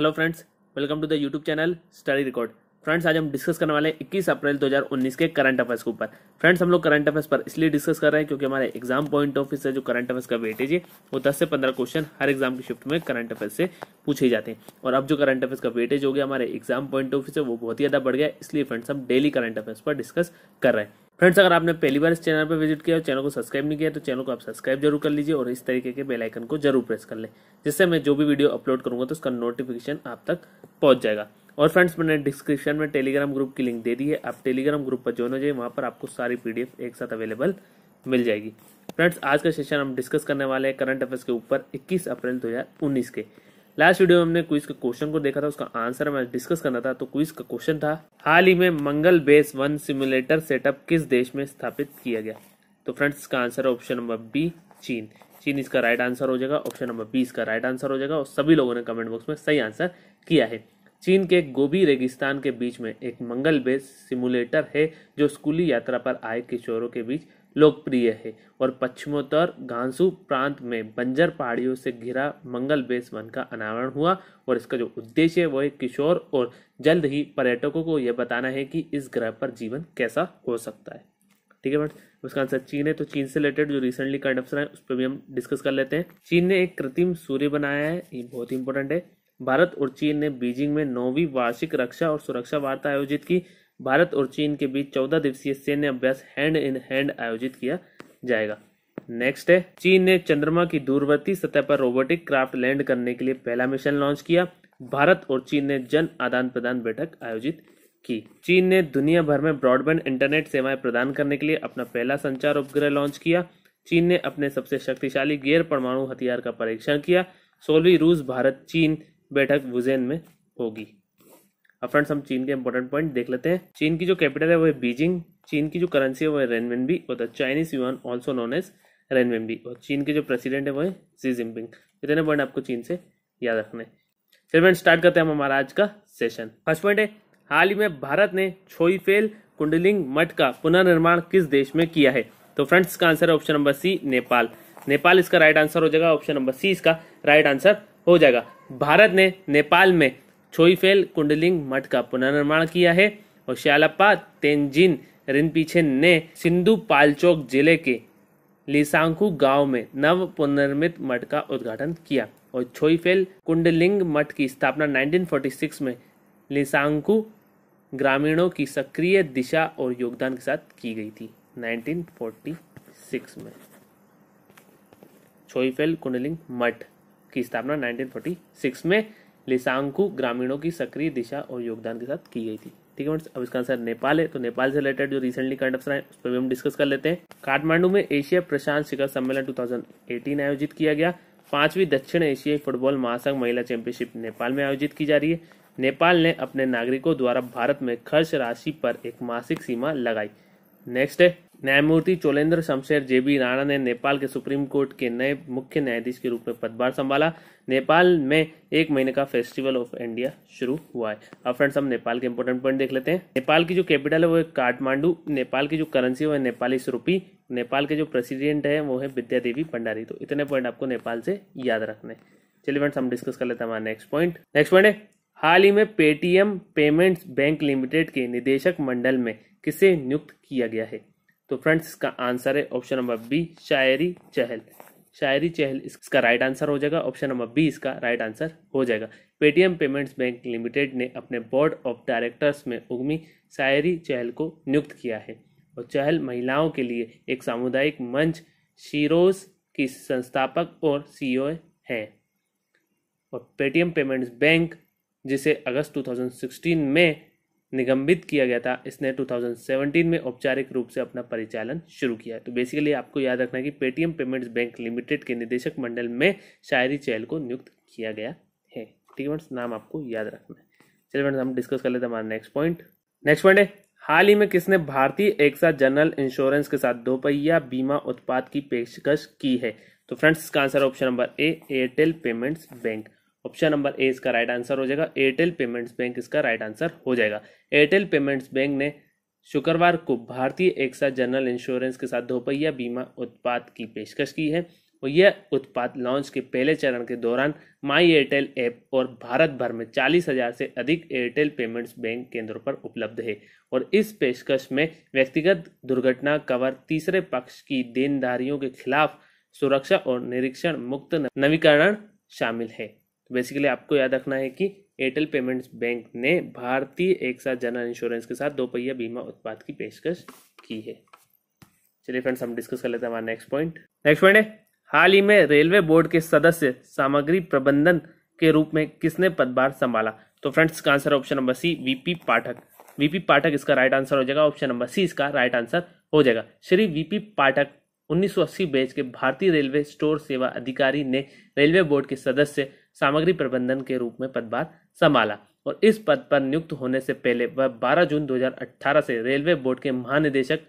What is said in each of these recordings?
hello friends welcome to the youtube channel study record friends आज हम discuss करने वाले हैं 21 अप्रैल 2019 के करंट अफेयर्स के ऊपर फ्रेंड्स हम लोग करंट अफेयर्स पर इसलिए डिस्कस कर रहे हैं क्योंकि हमारे एग्जाम पॉइंट ऑफ से जो करंट अफेयर्स का वेटेज है वो 10 से 15 क्वेश्चन हर एग्जाम की शिफ्ट में करंट अफेयर्स से पूछे जाते हैं और अब जो करंट अफेयर्स का वेटेज हो गया हमारे एग्जाम पॉइंट ऑफ से वो बहुत ही ज्यादा बढ़ गया इसलिए फ्रेंड्स हम डेली करंट अफेयर्स पर डिस्कस कर रहे हैं फ्रेंड्स अगर आपने पहली बार इस चैनल पर विजिट किया और चैनल को सब्सक्राइब नहीं किया तो चैनल को आप सब्सक्राइब जरूर कर लीजिए और इस तरीके के बेल आइकन को जरूर प्रेस कर लें जिससे मैं जो भी वीडियो अपलोड करूंगा तो उसका नोटिफिकेशन आप तक पहुंच जाएगा और फ्रेंड्स मैंने डिस्क्रिप्शन में टेलीग्राम ग्रुप की लिंक दे दी है आप टेलीग्राम ग्रुप पर ज्वाइन हो जाइए वहाँ पर आपको सारी पीडीएफ एक साथ अवेलेबल मिल जाएगी फ्रेंड्स आज का सेशन हम डिस्कस करने वाले हैं करंट अफेयर्स के ऊपर 21 अप्रैल 2019 के लास्ट वीडियो में हमने क्विज के क्वेश्चन को देखा था उसका आंसर हमें डिस्कस करना था तो क्विज का क्वेश्चन था हाल ही में मंगल बेस वन सिमुलेटर सेटअप किस देश में स्थापित किया गया तो फ्रेंड्स इसका आंसर है ऑप्शन नंबर बी चीन चीन इसका राइट आंसर हो जाएगा ऑप्शन नंबर बी इसका राइट आंसर हो जाएगा और सभी लोगों ने कमेंट बॉक्स में सही आंसर किया है चीन के गोबी रेगिस्तान के बीच में एक मंगल बेस सिमुलेटर है जो स्कूली यात्रा पर आए किशोरों के बीच लोकप्रिय है और पश्चिमोत्तर घांसू प्रांत में बंजर पहाड़ियों से घिरा मंगल बेस वन का अनावरण हुआ और इसका जो उद्देश्य है वह किशोर और जल्द ही पर्यटकों को यह बताना है कि इस ग्रह पर जीवन कैसा हो सकता है ठीक है बट उसका आंसर चीन है तो चीन से रिलेटेड जो रिसेंटली करंट है उस पर भी हम डिस्कस कर लेते हैं चीन ने एक कृत्रिम सूर्य बनाया है ये बहुत इंपॉर्टेंट है भारत और चीन ने बीजिंग में नौवीं वार्षिक रक्षा और सुरक्षा वार्ता आयोजित की भारत और चीन के बीच चौदह दिवसीय सैन्य अभ्यास हैंड इन हैंड आयोजित किया जाएगा नेक्स्ट है चीन ने चंद्रमा की दूरवर्ती सतह पर रोबोटिक क्राफ्ट लैंड करने के लिए पहला मिशन लॉन्च किया भारत और चीन ने जन आदान प्रदान बैठक आयोजित की चीन ने दुनिया भर में ब्रॉडबैंड इंटरनेट सेवाएं प्रदान करने के लिए अपना पहला संचार उपग्रह लॉन्च किया चीन ने अपने सबसे शक्तिशाली गैर परमाणु हथियार का परीक्षण किया सोलहवीं रूस भारत चीन बैठक वुजेन में होगी अब फ्रेंड्स हम चीन के इंपॉर्टेंट पॉइंट देख लेते हैं चीन की जो कैपिटल है वो है बीजिंग चीन की जो करेंसी है वो है बी और the Chinese yuan also known as B और चीन के जो प्रेसिडेंट है वो है जी जिनपिंग इतने पॉइंट आपको चीन से याद रखने चलिए फ्रेंड स्टार्ट करते हैं हम हमारा आज का सेशन फर्स्ट पॉइंट है हाल ही में भारत ने छोई फेल कुंडलिंग मठ का पुनर्निर्माण किस देश में किया है तो फ्रेंड्स का आंसर है option number C Nepal Nepal इसका राइट आंसर हो जाएगा ऑप्शन नंबर सी इसका राइट आंसर हो जाएगा भारत ने नेपाल में छोईफेल कुंडलिंग मठ का पुनर्निर्माण किया है और श्यालप्पा तेंजिन रिनपीछे ने सिंधु पालचौक जिले के लिसांखू गांव में नव पुनर्निर्मित मठ का उद्घाटन किया और छोईफेल कुंडलिंग मठ की स्थापना 1946 में लिसांखू ग्रामीणों की सक्रिय दिशा और योगदान के साथ की गई थी 1946 में छोईफेल कुंडलिंग मठ की स्थापना 1946 में लिसांकु ग्रामीणों की सक्रिय दिशा और योगदान के साथ की गई थी ठीक है अब इसका आंसर नेपाल है तो नेपाल से रिलेटेड जो रिसेंटली करंट अफसर है उस पर भी हम डिस्कस कर लेते हैं काठमांडू में एशिया प्रशांत शिखर सम्मेलन टू आयोजित किया गया पांचवी दक्षिण एशियाई फुटबॉल महासंघ महिला चैंपियनशिप नेपाल में आयोजित की जा रही है नेपाल ने अपने नागरिकों द्वारा भारत में खर्च राशि पर एक मासिक सीमा लगाई नेक्स्ट है न्यायमूर्ति चोलेंद्र शमशेर जेबी राणा ने नेपाल के सुप्रीम कोर्ट के नए मुख्य न्यायाधीश के रूप में पदभार संभाला नेपाल में एक महीने का फेस्टिवल ऑफ इंडिया शुरू हुआ है अब फ्रेंड्स हम नेपाल के इंपॉर्टेंट पॉइंट देख लेते हैं नेपाल की जो कैपिटल है वो है काठमांडू नेपाल की जो करेंसी है वो है नेपाली रूपी नेपाल के जो प्रेसिडेंट है वो है विद्या देवी भंडारी तो इतने पॉइंट आपको नेपाल से याद रखने चलिए फ्रेंड्स हम डिस्कस कर लेते हैं हमारा नेक्स्ट पॉइंट नेक्स्ट पॉइंट है हाल ही में पेटीएम पेमेंट्स बैंक लिमिटेड के निदेशक मंडल में किसे नियुक्त किया गया है तो फ्रेंड्स इसका आंसर है option number B Shayari Chahal Shayari Chahal इसका राइट आंसर हो जाएगा ऑप्शन नंबर बी इसका राइट आंसर हो जाएगा पेटीएम पेमेंट्स बैंक लिमिटेड ने अपने बोर्ड ऑफ डायरेक्टर्स में उगमी शायरी चहल को नियुक्त किया है और चहल महिलाओं के लिए एक सामुदायिक मंच शीरोज की संस्थापक और सीईओ e हैं और पेटीएम पेमेंट्स बैंक जिसे अगस्त 2016 में निगम्बित किया गया था इसने 2017 में औपचारिक रूप से अपना परिचालन शुरू किया तो बेसिकली आपको याद रखना कि पेटीएम पेमेंट्स बैंक लिमिटेड के निदेशक मंडल में शायरी चैल को नियुक्त किया गया है ठीक है फ्रेंड्स नाम आपको याद रखना है चलिए फ्रेंड्स हम डिस्कस कर लेते हैं हमारा नेक्स्ट पॉइंट नेक्स्ट पॉइंट है हाल ही में किसने भारतीय एक साथ जनरल इंश्योरेंस के साथ दोपहिया बीमा उत्पाद की पेशकश की है तो फ्रेंड्स इसका answer option number A Airtel Payments Bank option number A इसका राइट आंसर हो जाएगा एयरटेल पेमेंट्स बैंक इसका राइट आंसर हो जाएगा एयरटेल पेमेंट्स बैंक ने शुक्रवार को भारतीय एक्सा जनरल इंश्योरेंस के साथ दोपहिया बीमा उत्पाद की पेशकश की है और यह उत्पाद लॉन्च के पहले चरण के दौरान माई एयरटेल ऐप और भारत भर में चालीस हजार से अधिक एयरटेल पेमेंट्स बैंक केंद्रों पर उपलब्ध है और इस पेशकश में व्यक्तिगत दुर्घटना कवर तीसरे पक्ष की देनदारियों के खिलाफ सुरक्षा और निरीक्षण मुक्त नवीकरण शामिल है बेसिकली तो आपको याद रखना है कि एयरटेल पेमेंट्स बैंक ने भारतीय एक साथ जनरल इंश्योरेंस के साथ दोपहिया बीमा उत्पाद की पेशकश की है चलिए फ्रेंड्स हम डिस्कस कर लेते हैं हमारा नेक्स्ट पॉइंट नेक्स्ट पॉइंट है हाल ही में रेलवे बोर्ड के सदस्य सामग्री प्रबंधन के रूप में किसने पदभार संभाला तो फ्रेंड्स इसका answer option number C V P Pathak V P Pathak इसका राइट आंसर हो जाएगा ऑप्शन नंबर सी इसका राइट आंसर हो जाएगा श्री वीपी पाठक 1980 बैच के भारतीय रेलवे स्टोर सेवा अधिकारी ने रेलवे बोर्ड के सदस्य सामग्री प्रबंधन के रूप में पदभार संभाला और इस पद पर नियुक्त होने से पहले वह 12 जून 2018 से रेलवे बोर्ड के महानिदेशक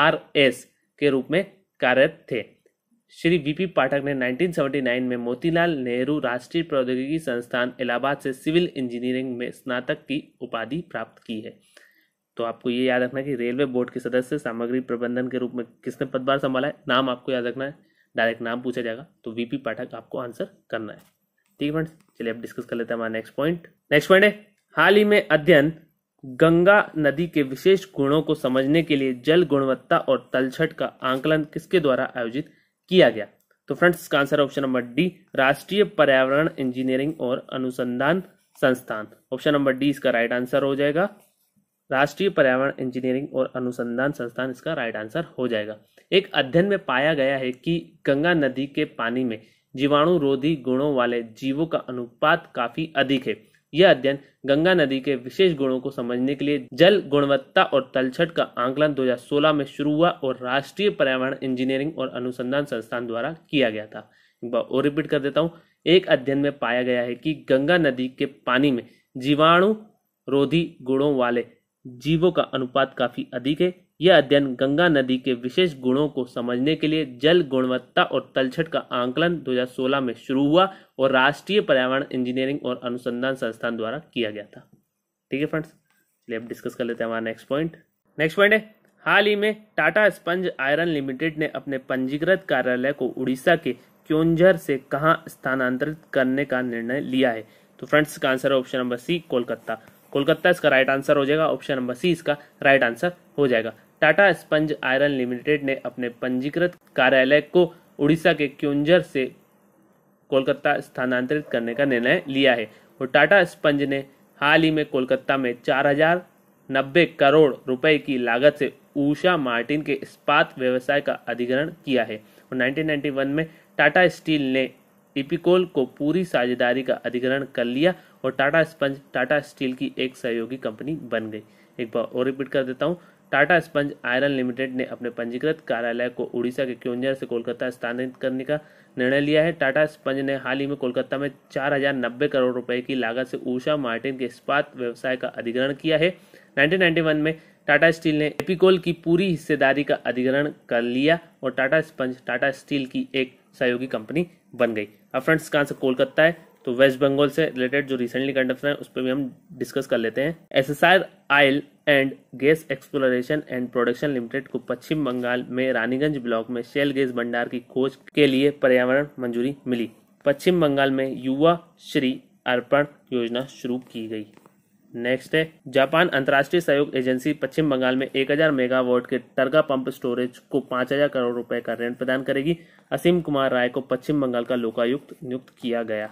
आर एस के रूप में कार्यरत थे श्री वीपी पाठक ने 1979 में मोतीलाल नेहरू राष्ट्रीय प्रौद्योगिकी संस्थान इलाहाबाद से सिविल इंजीनियरिंग में स्नातक की उपाधि प्राप्त की है तो आपको ये याद रखना कि रेलवे बोर्ड के सदस्य सामग्री प्रबंधन के रूप में किसने पदभार संभाला है नाम आपको याद रखना है डायरेक्ट नाम पूछा जाएगा तो वीपी पाठक आपको आंसर करना है ठीक है फ्रेंड्स चलिए अब डिस्कस कर लेते हैं हमारा नेक्स्ट पॉइंट नेक्स्ट पॉइंट है हाल ही में अध्ययन गंगा नदी के विशेष गुणों को समझने के लिए जल गुणवत्ता और तलछट का आंकलन किसके द्वारा आयोजित किया गया तो फ्रेंड्स इसका आंसर ऑप्शन नंबर डी राष्ट्रीय पर्यावरण इंजीनियरिंग और अनुसंधान संस्थान ऑप्शन नंबर डी इसका राइट आंसर हो जाएगा राष्ट्रीय पर्यावरण इंजीनियरिंग और अनुसंधान संस्थान इसका राइट आंसर हो जाएगा एक अध्ययन में पाया गया है कि गंगा नदी के पानी में जीवाणु रोधी गुणों वाले जीवों का अनुपात काफी अधिक है यह अध्ययन गंगा नदी के विशेष गुणों को समझने के लिए जल गुणवत्ता और तलछट का आंकलन 2016 में शुरू हुआ और राष्ट्रीय पर्यावरण इंजीनियरिंग और अनुसंधान संस्थान द्वारा किया गया था एक बार और रिपीट कर देता हूँ एक अध्ययन में पाया गया है कि गंगा नदी के पानी में जीवाणु रोधी गुणों वाले जीवों का अनुपात काफी अधिक है यह अध्ययन गंगा नदी के विशेष गुणों को समझने के लिए जल गुणवत्ता और तलछट का आंकलन 2016 में शुरू हुआ और राष्ट्रीय पर्यावरण इंजीनियरिंग और अनुसंधान संस्थान द्वारा किया गया था ठीक है फ्रेंड्स चलिए अब डिस्कस कर लेते हैं हमारा नेक्स्ट पॉइंट नेक्स्ट पॉइंट है हाल ही में टाटा स्पंज आयरन लिमिटेड ने अपने पंजीकृत कार्यालय को उड़ीसा के क्योंझर से कहाँ स्थानांतरित करने का निर्णय लिया है तो फ्रेंड्स का आंसर है option number C Kolkata Kolkata इसका राइट आंसर हो जाएगा ऑप्शन नंबर सी इसका राइट आंसर हो जाएगा टाटा स्पंज आयरन लिमिटेड ने अपने पंजीकृत कार्यालय को उड़ीसा के क्यूंजर से कोलकाता स्थानांतरित करने का निर्णय लिया है और टाटा स्पंज ने हाल ही में कोलकाता में चार हजार नब्बे करोड़ रुपए की लागत से ऊषा मार्टिन के इस्पात व्यवसाय का अधिग्रहण किया है और 1991 में टाटा स्टील ने इपिकोल को पूरी साझेदारी का अधिग्रहण कर लिया और टाटा स्पंज टाटा स्टील की एक सहयोगी कंपनी बन गई एक बार और रिपीट कर देता हूँ टाटा स्पंज आयरन लिमिटेड ने अपने पंजीकृत कार्यालय को उड़ीसा के क्योंझर से कोलकाता स्थानांतरित करने का निर्णय लिया है टाटा स्पंज ने हाल ही में कोलकाता में चार हजार नब्बे करोड़ रुपए की लागत से ऊषा मार्टिन के इस्पात व्यवसाय का अधिग्रहण किया है 1991 में टाटा स्टील ने एपिकोल की पूरी हिस्सेदारी का अधिग्रहण कर लिया और टाटा स्पंज टाटा स्टील की एक सहयोगी कंपनी बन गई अब फ्रेंड्स कहाँ से कोलकाता है तो वेस्ट बंगाल से रिलेटेड जो रिसेंटली कंडक्ट है उस पर भी हम डिस्कस कर लेते हैं Essar oil and gas exploration and production limited को पश्चिम बंगाल में रानीगंज ब्लॉक में शेल गैस भंडार की खोज के लिए पर्यावरण मंजूरी मिली पश्चिम बंगाल में युवा श्री अर्पण योजना शुरू की गई नेक्स्ट है जापान अंतर्राष्ट्रीय सहयोग एजेंसी पश्चिम बंगाल में 1000 मेगावाट के टर्गा पंप स्टोरेज को 5000 करोड़ रुपए का ऋण प्रदान करेगी असीम कुमार राय को पश्चिम बंगाल का लोकायुक्त नियुक्त किया गया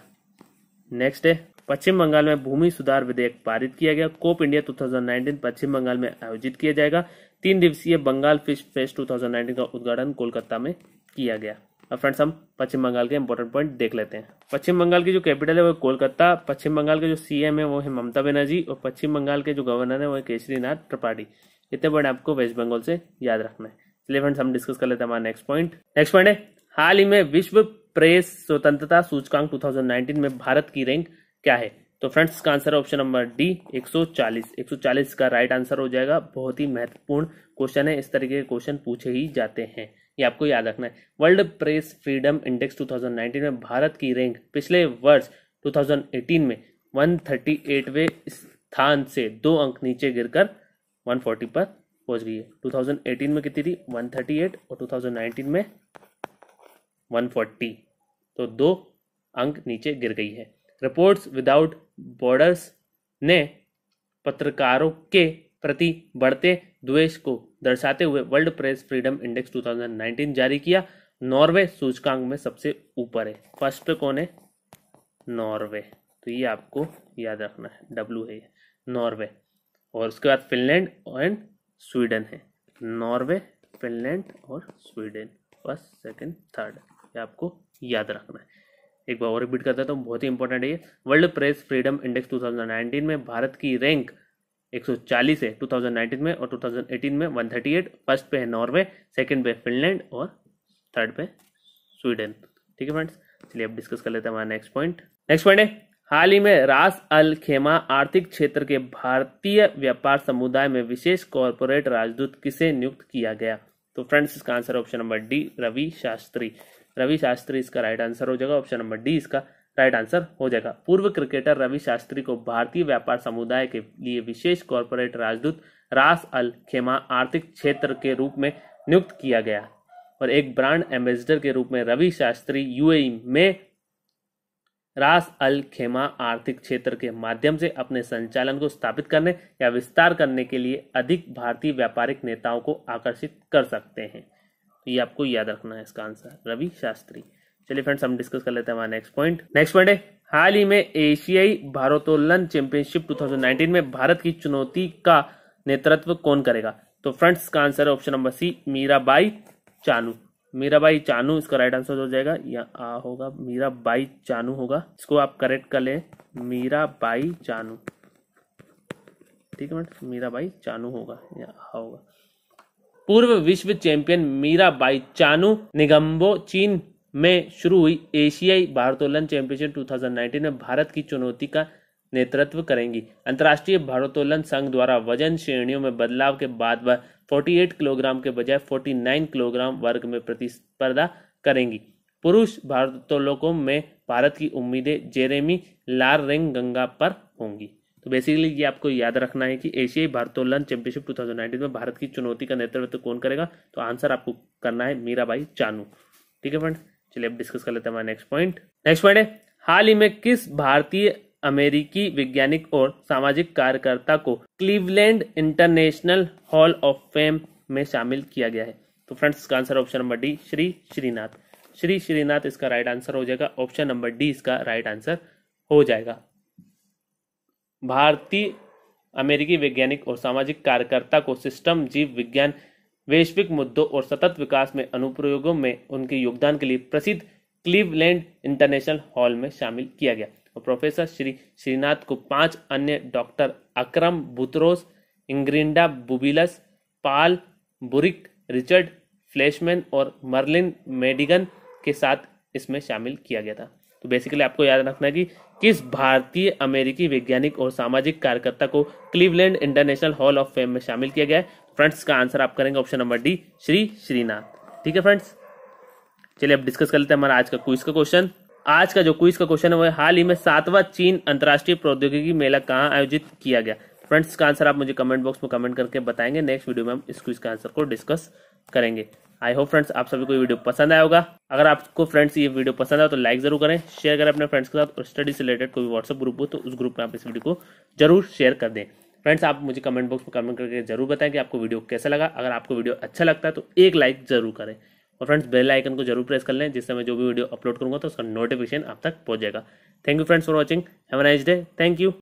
नेक्स्ट है पश्चिम बंगाल में भूमि सुधार विधेयक पारित किया गया कोप इंडिया 2019 पश्चिम बंगाल में आयोजित किया जाएगा तीन दिवसीय बंगाल फिश फेस्ट 2019 का उद्घाटन कोलकाता में किया गया अब फ्रेंड्स हम पश्चिम बंगाल के इंपॉर्टेंट पॉइंट देख लेते हैं पश्चिम बंगाल की जो कैपिटल है वो कोलकाता पश्चिम बंगाल के जो सीएम है वो है ममता बनर्जी और पश्चिम बंगाल के जो गवर्नर है वो है केसरीनाथ त्रिपाठी इतने पॉइंट आपको वेस्ट बंगाल से याद रखना है चलिए फ्रेंड्स हम डिस्कस कर लेते हैं हमारा नेक्स्ट पॉइंट नेक्स्ट पॉइंट है हाल ही में विश्व प्रेस स्वतंत्रता सूचकांक 2019 में भारत की रैंक क्या है तो फ्रेंड्स इसका आंसर है ऑप्शन नंबर डी 140 140 का राइट आंसर हो जाएगा बहुत ही महत्वपूर्ण क्वेश्चन है इस तरीके के क्वेश्चन पूछे ही जाते हैं ये आपको याद रखना है वर्ल्ड प्रेस फ्रीडम इंडेक्स 2019 में भारत की रैंक पिछले वर्ष 2018 में 138वें स्थान से दो अंक नीचे गिरकर 140 पर पहुंच गई है 2018 में कितनी थी 138 और 2019 में 140 तो दो अंक नीचे गिर गई है रिपोर्ट्स विदाउट बॉर्डर्स ने पत्रकारों के प्रति बढ़ते द्वेष को दर्शाते हुए वर्ल्ड प्रेस फ्रीडम इंडेक्स 2019 जारी किया नॉर्वे सूचकांक में सबसे ऊपर है फर्स्ट पे कौन है नॉर्वे तो ये आपको याद रखना है डब्ल्यू है नॉर्वे और उसके बाद फिनलैंड एंड स्वीडन है नॉर्वे फिनलैंड और स्वीडन फर्स्ट सेकेंड थर्ड ये आपको याद रखना है एक बार और रिपीट करता हूँ बहुत ही इंपॉर्टेंट है ये वर्ल्ड प्रेस फ्रीडम इंडेक्स 2019 में भारत की रैंक 140 है 2019 में और 2018 में 138 फर्स्ट पे है नॉर्वे सेकंड पे फिनलैंड और थर्ड पे स्वीडन ठीक है फ्रेंड्स चलिए अब डिस्कस कर लेते हैं हमारा नेक्स्ट पॉइंट नेक्स्ट पॉइंट है हाल ही में रास अल खेमा आर्थिक क्षेत्र के भारतीय व्यापार समुदाय में विशेष कॉरपोरेट राजदूत किसे नियुक्त किया गया तो फ्रेंड्स इसका answer option number D Ravi Shastri Ravi Shastri इसका राइट आंसर हो जाएगा ऑप्शन नंबर डी इसका राइट आंसर हो जाएगा पूर्व क्रिकेटर रवि शास्त्री को भारतीय व्यापार समुदाय के लिए विशेष कॉरपोरेट राजदूत रास अल खेमा आर्थिक क्षेत्र के रूप में नियुक्त किया गया और एक ब्रांड एम्बेसडर के रूप में रवि शास्त्री यूएई e में रास अल खेमा आर्थिक क्षेत्र के माध्यम से अपने संचालन को स्थापित करने या विस्तार करने के लिए अधिक भारतीय व्यापारिक नेताओं को आकर्षित कर सकते हैं तो ये आपको याद रखना है इसका आंसर रवि शास्त्री चलिए फ्रेंड्स हम डिस्कस कर लेते हैं हमारा नेक्स्ट पॉइंट नेक्स्ट पॉइंट है हाल ही में एशियाई भारोत्तोलन चैंपियनशिप 2019 में भारत की चुनौती का नेतृत्व कौन करेगा तो फ्रेंड्स का आंसर है option number C Mirabai Chanu Mirabai Chanu इसका राइट आंसर हो जाएगा या आ होगा मीराबाई चानू होगा इसको आप करेक्ट कर ले मीराबाई चानू ठीक है फ्रेंड्स मीराबाई चानू होगा या आ होगा पूर्व विश्व चैंपियन मीराबाई चानू निगम्बो चीन में शुरू हुई एशियाई भारतोलन चैंपियनशिप 2019 में भारत की चुनौती का नेतृत्व करेंगी अंतर्राष्ट्रीय भारोत्तोलन संघ द्वारा वजन श्रेणियों में बदलाव के बाद वह 48 किलोग्राम के बजाय 49 किलोग्राम वर्ग में प्रतिस्पर्धा करेंगी पुरुष भारोत्तोलकों में भारत की उम्मीदें जेरेमी लार रिंग गंगा पर होंगी तो बेसिकली ये आपको याद रखना है कि एशियाई भारतोलन चैंपियनशिप 2019 में भारत की चुनौती का नेतृत्व कौन करेगा तो आंसर आपको करना है मीराबाई चानू ठीक है फ्रेंड्स चलिए अब डिस्कस कर लेते हैं हमारा नेक्स्ट पॉइंट नेक्स्ट पॉइंट है हाल ही में किस भारतीय अमेरिकी वैज्ञानिक और सामाजिक कार्यकर्ता को Cleveland international hall of fame में शामिल किया गया है तो फ्रेंड्स इसका answer option number D Shri Srinath Shri Srinath इसका राइट आंसर हो जाएगा ऑप्शन नंबर डी इसका राइट आंसर हो जाएगा भारतीय अमेरिकी वैज्ञानिक और सामाजिक कार्यकर्ता को सिस्टम जीव विज्ञान वैश्विक मुद्दों और सतत विकास में अनुप्रयोगों में उनके योगदान के लिए प्रसिद्ध क्लीवलैंड इंटरनेशनल हॉल में शामिल किया गया और प्रोफेसर श्री श्रीनाथ को पांच अन्य डॉक्टर अक्रम बुतरोस इंग्रिंडा बुबिलस पाल बुरिक रिचर्ड फ्लैशमैन और मर्लिन मेडिगन के साथ इसमें शामिल किया गया था तो बेसिकली आपको याद रखना है कि किस भारतीय अमेरिकी वैज्ञानिक और सामाजिक कार्यकर्ता को Cleveland international hall of fame में शामिल किया गया है फ्रेंड्स का आंसर आप करेंगे option number D Shri Srinath ठीक है फ्रेंड्स चलिए अब डिस्कस कर लेते हैं हमारा आज का क्विज का क्वेश्चन आज का जो क्विज का क्वेश्चन है वह हाल ही में सातवा चीन अंतर्राष्ट्रीय प्रौद्योगिकी मेला कहाँ आयोजित किया गया फ्रेंड्स का आंसर आप मुझे कमेंट बॉक्स में कमेंट करके बताएंगे नेक्स्ट वीडियो में हम इस क्विज का आंसर को डिस्कस करेंगे आई होप फ्रेंड्स आप सभी को ये वीडियो पसंद आया होगा अगर आपको फ्रेंड्स ये वीडियो पसंद आया तो लाइक जरूर करें शेयर करें अपने फ्रेंड्स के साथ और स्टडी से रिलेटेड कोई व्हाट्सअप ग्रुप हो तो उस ग्रुप में आप इस वीडियो को जरूर शेयर कर दें फ्रेंड्स आप मुझे कमेंट बॉक्स में कमेंट करके जरूर बताएं कि आपको वीडियो कैसा लगा अगर आपको वीडियो अच्छा लगता है तो एक लाइक जरूर करें और फ्रेंड्स बेल आइकन को जरूर प्रेस कर लें जिससे मैं जो भी वीडियो अपलोड करूंगा तो उसका नोटिफिकेशन आप तक पहुँच जाएगा thank you friends for watching have a nice day thank you